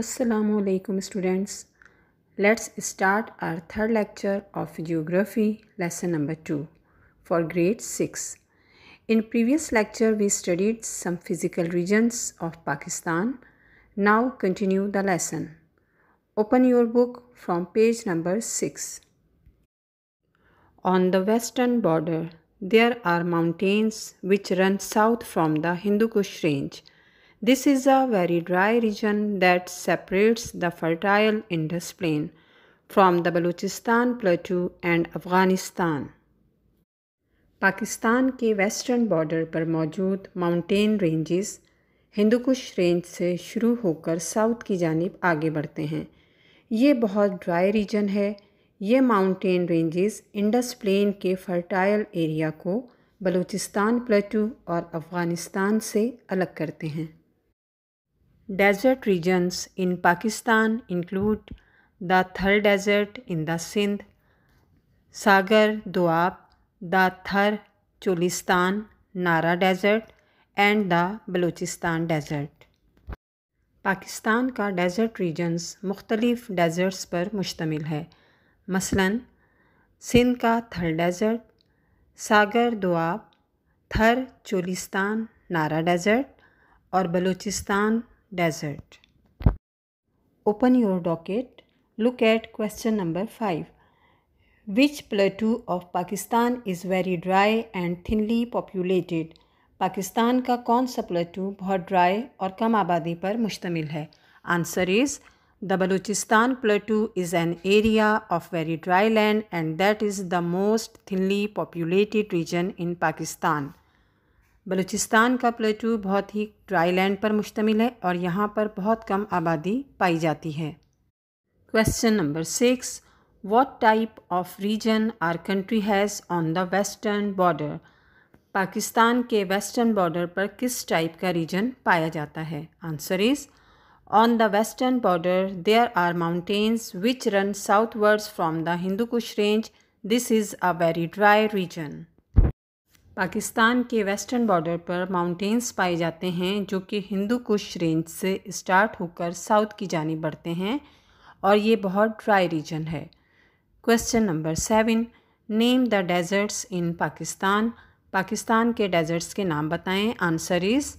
Assalamu students. Let's start our third lecture of geography lesson number 2 for grade 6. In previous lecture we studied some physical regions of Pakistan. Now continue the lesson. Open your book from page number 6. On the western border there are mountains which run south from the Hindu Kush range This is a very dry region that separates the fertile Indus plain from the baluchistan plateau and Afghanistan. Pakistan के western border पर मौजूद mountain ranges Hindu Kush range से शुरू होकर south की जानब आगे बढ़ते हैं ये बहुत ड्राई रीजन है ये माउंटेन रेंजेस इंडस प्लेन के फर्टाइल एरिया को बलूचिस्तान प्लेटू और अफ़गानिस्तान से अलग करते हैं Desert regions in Pakistan include the Thar Desert in the Sindh, Sagar Doab, the Thar Cholistan Nara Desert, and the Balochistan Desert. Pakistan का डेजर्ट रीजन्स मुख्तलिफ़ डेजर्ट्स पर मुश्तमिल है मसलन सिंध का थर डेजर्ट सागर दुआब थर चोलिस्तान नारा डेजर्ट और Balochistan desert. Open your docket. Look at question number 5. Which plateau of Pakistan is very dry and thinly populated? Pakistan का कौन सा प्लेटू बहुत ड्राई और कम आबादी पर मुश्तमिल है Answer is The Balochistan Plateau is an area of very dry land and that is the most thinly populated region in Pakistan. Balochistan का प्लेटू बहुत ही ड्राई लैंड पर मुश्तमिल है और यहाँ पर बहुत कम आबादी पाई जाती है question number six what type of region our country has on the western border Pakistan के वेस्टर्न बॉर्डर पर किस टाइप का रीजन पाया जाता है answer is on the western border there are mountains which run south wards from the Hindu Kush range this is a very dry region Pakistan के western border पर mountains पाए जाते हैं जो कि हिंदू कुश रेंज से स्टार्ट होकर साउथ की जानी बढ़ते हैं और ये बहुत ड्राई रीजन है question number seven name the deserts in Pakistan Pakistan के डेजर्ट्स के नाम बताएं answer is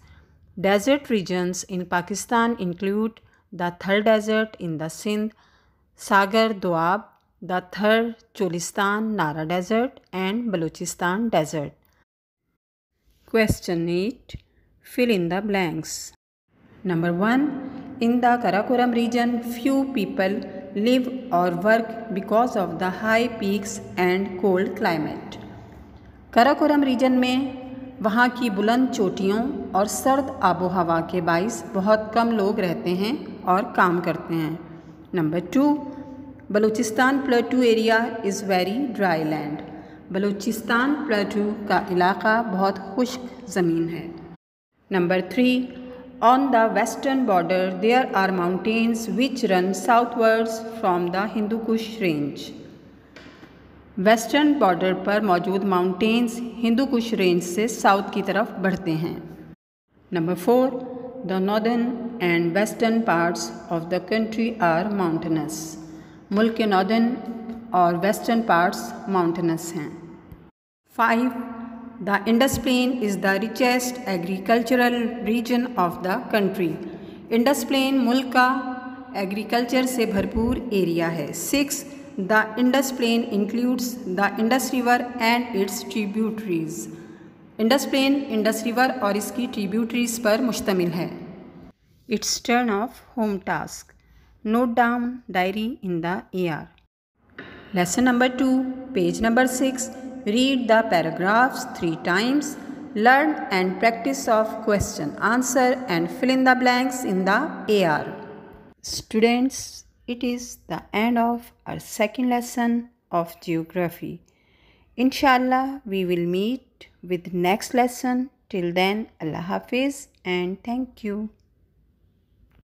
desert regions in Pakistan include the Thar desert in the Sindh Sagar Doab the Thar Cholistan Nara desert and Balochistan desert question eight fill in the blanks number one in the Karakoram reason few people live और work because of the high peaks and cold climate Karakoram region में वहाँ की बुलंद चोटियों और सर्द आबो हवा के बाइस बहुत कम लोग रहते हैं और काम करते हैं number two Balochistan plateau area is very dry land Balochistan plateau का इलाका बहुत खुश्क ज़मीन है number three on the western border there are mountains which run southwards from the Hindu Kush range western border पर मौजूद माउंटेन्स हिंदू कुश रेंज से साउथ की तरफ बढ़ते हैं number four the northern and western parts of the country are mountainous मुल्क के northern और वेस्टर्न पार्ट्स माउंटेनस हैं five the Indus plain is the richest agricultural region of the country Indus plain मुल्क का एग्रीकल्चर से भरपूर area है six the Indus plain includes the Indus river and its tributaries Indus plain Indus river और इसकी tributaries पर मुश्तमिल है it's turn of home task note down diary in the A R Lesson number 2, page number 6. Read the paragraphs 3 times. Learn and practice of question, answer and fill in the blanks in the AR. Students, it is the end of our second lesson of geography. Inshallah, we will meet with next lesson. Till then, Allah Hafiz and thank you.